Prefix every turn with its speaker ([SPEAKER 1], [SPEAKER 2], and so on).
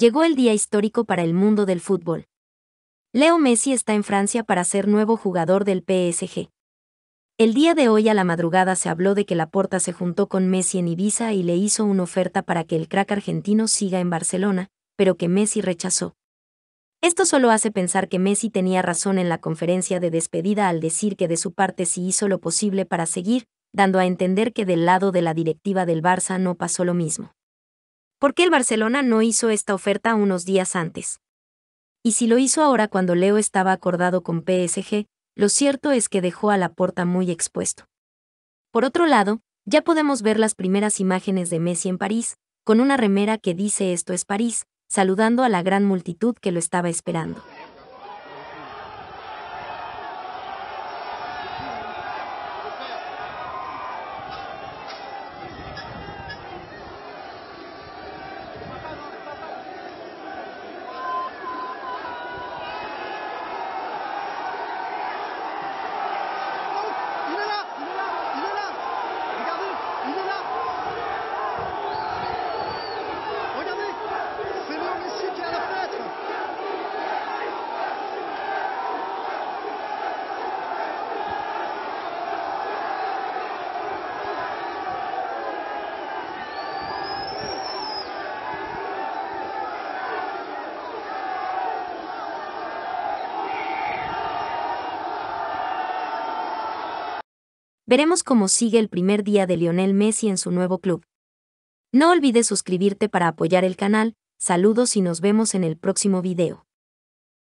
[SPEAKER 1] Llegó el día histórico para el mundo del fútbol. Leo Messi está en Francia para ser nuevo jugador del PSG. El día de hoy a la madrugada se habló de que Laporta se juntó con Messi en Ibiza y le hizo una oferta para que el crack argentino siga en Barcelona, pero que Messi rechazó. Esto solo hace pensar que Messi tenía razón en la conferencia de despedida al decir que de su parte sí hizo lo posible para seguir, dando a entender que del lado de la directiva del Barça no pasó lo mismo. ¿Por qué el Barcelona no hizo esta oferta unos días antes? Y si lo hizo ahora cuando Leo estaba acordado con PSG, lo cierto es que dejó a la porta muy expuesto. Por otro lado, ya podemos ver las primeras imágenes de Messi en París, con una remera que dice esto es París, saludando a la gran multitud que lo estaba esperando. veremos cómo sigue el primer día de Lionel Messi en su nuevo club. No olvides suscribirte para apoyar el canal, saludos y nos vemos en el próximo video.